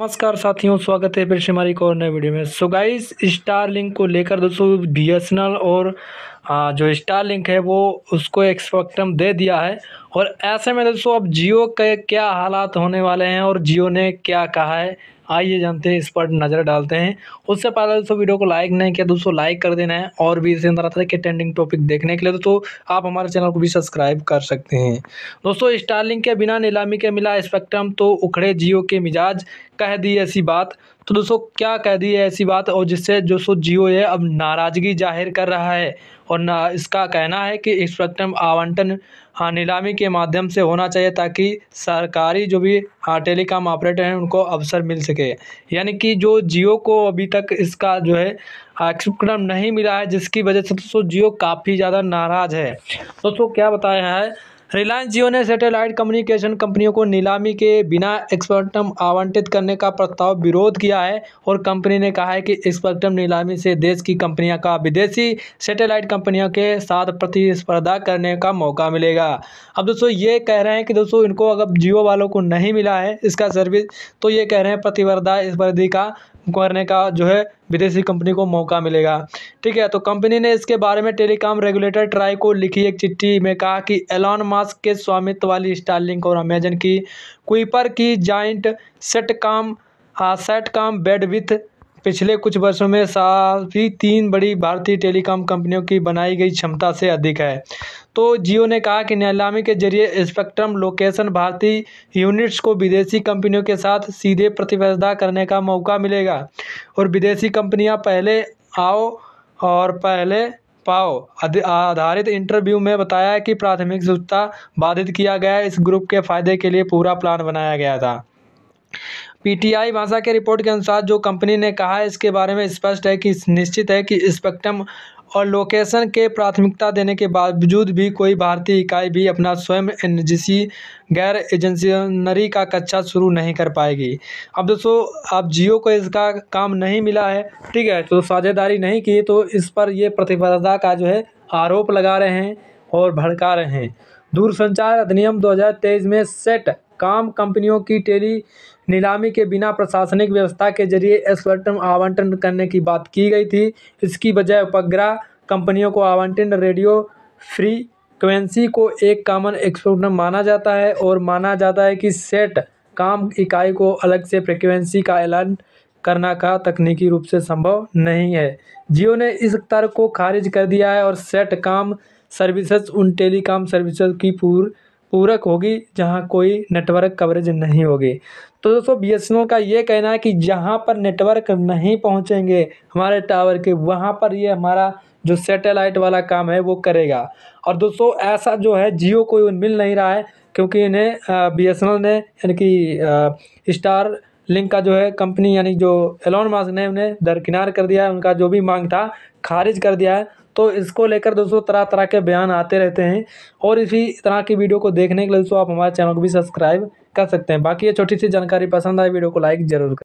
नमस्कार साथियों स्वागत है फिर से हमारी एक और नए वीडियो में सो गाइस स्टार लिंक को लेकर दोस्तों बी और आ, जो स्टार लिंक है वो उसको एक स्पेक्ट्रम दे दिया है और ऐसे में दोस्तों अब जियो के क्या हालात होने वाले हैं और जियो ने क्या कहा है आइए जानते हैं इस पर नज़र डालते हैं उससे पहले दोस्तों वीडियो को लाइक नहीं किया दोस्तों लाइक कर देना है और भी इसी तरह के ट्रेंडिंग टॉपिक देखने के लिए दोस्तों आप हमारे चैनल को भी सब्सक्राइब कर सकते हैं दोस्तों स्टारलिंग के बिना नीलामी के मिला स्पेक्ट्रम तो उखड़े जियो के मिजाज कह दी ऐसी बात तो दोस्तों क्या कह दी है ऐसी बात और जिससे जो सो जियो है अब नाराज़गी जाहिर कर रहा है और ना इसका कहना है कि स्पेक्ट्रम आवंटन हाँ नीलामी के माध्यम से होना चाहिए ताकि सरकारी जो भी हाँ टेलीकॉम ऑपरेटर हैं उनको अवसर मिल सके यानी कि जो जियो को अभी तक इसका जो है स्पेक्ट्रम हाँ, नहीं मिला है जिसकी वजह से दोस्तों जियो काफ़ी ज़्यादा नाराज़ है दोस्तों क्या बताया है रिलायंस जियो ने सैटेलाइट कम्युनिकेशन कंपनियों को नीलामी के बिना स्पेक्ट्रम आवंटित करने का प्रस्ताव विरोध किया है और कंपनी ने कहा है कि स्पेक्ट्रम नीलामी से देश की कंपनियां का विदेशी सैटेलाइट कंपनियों के साथ प्रतिस्पर्धा करने का मौका मिलेगा अब दोस्तों ये कह रहे हैं कि दोस्तों इनको अगर जियो वालों को नहीं मिला है इसका सर्विस तो ये कह रहे हैं प्रतिवर्धा स्पर्धी का करने का जो है विदेशी कंपनी को मौका मिलेगा ठीक है तो कंपनी ने इसके बारे में टेलीकॉम रेगुलेटर ट्राई को लिखी एक चिट्ठी में कहा कि एलॉन मास्क के स्वामित्व वाली स्टारलिंक और अमेजन की क्विपर की जॉइंट सेट काम सेट हाँ, काम बेड विथ पिछले कुछ वर्षों में ही तीन बड़ी भारतीय टेलीकॉम कंपनियों की बनाई गई क्षमता से अधिक है तो जियो ने कहा कि नीलामी के जरिए स्पेक्ट्रम लोकेशन भारतीय यूनिट्स को विदेशी कंपनियों के साथ सीधे प्रतिस्पर्धा करने का मौका मिलेगा और विदेशी कंपनियां पहले आओ और पहले पाओ आधारित इंटरव्यू में बताया कि प्राथमिक सूचता बाधित किया गया इस ग्रुप के फायदे के लिए पूरा प्लान बनाया गया था पीटीआई भाषा के रिपोर्ट के अनुसार जो कंपनी ने कहा है इसके बारे में स्पष्ट है कि निश्चित है कि स्पेक्ट्रम और लोकेशन के प्राथमिकता देने के बावजूद भी कोई भारतीय इकाई भी अपना स्वयं एनजीसी गैर एजेंसियनरी का कच्चा शुरू नहीं कर पाएगी अब दोस्तों अब जियो को इसका काम नहीं मिला है ठीक है तो साझेदारी नहीं की तो इस पर ये प्रतिबद्धता का जो है आरोप लगा रहे हैं और भड़का रहे हैं दूरसंचार अधिनियम 2023 में सेट काम कंपनियों की टेली नीलामी के बिना प्रशासनिक व्यवस्था के जरिए स्पेक्ट्रम आवंटन करने की बात की गई थी इसकी बजाय उपग्रह कंपनियों को आवंटन रेडियो फ्रीक्वेंसी को एक कॉमन स्पेक्ट्रम माना जाता है और माना जाता है कि सेट काम इकाई को अलग से फ्रिक्वेंसी का ऐलान करना का तकनीकी रूप से संभव नहीं है जियो ने इस तर्क को खारिज कर दिया है और सेट काम सर्विसेज उन टेलीकॉम सर्विसेज की पूर्व पूरक होगी जहाँ कोई नेटवर्क कवरेज नहीं होगी तो दोस्तों बी एस एन एल का ये कहना है कि जहाँ पर नेटवर्क नहीं पहुँचेंगे हमारे टावर के वहाँ पर ये हमारा जो सैटेलाइट वाला काम है वो करेगा और दोस्तों ऐसा जो है जियो को मिल नहीं रहा है क्योंकि इन्हें बी एस एन एल ने यानी कि स्टार लिंक का जो है कंपनी यानी जो एलोन मास्क ने उन्हें दरकिनार कर दिया है उनका जो भी मांग था खारिज कर दिया है तो इसको लेकर दोस्तों तरह तरह के बयान आते रहते हैं और इसी तरह की वीडियो को देखने के लिए दोस्तों आप हमारे चैनल को भी सब्सक्राइब कर सकते हैं बाकी ये छोटी सी जानकारी पसंद आए वीडियो को लाइक जरूर करें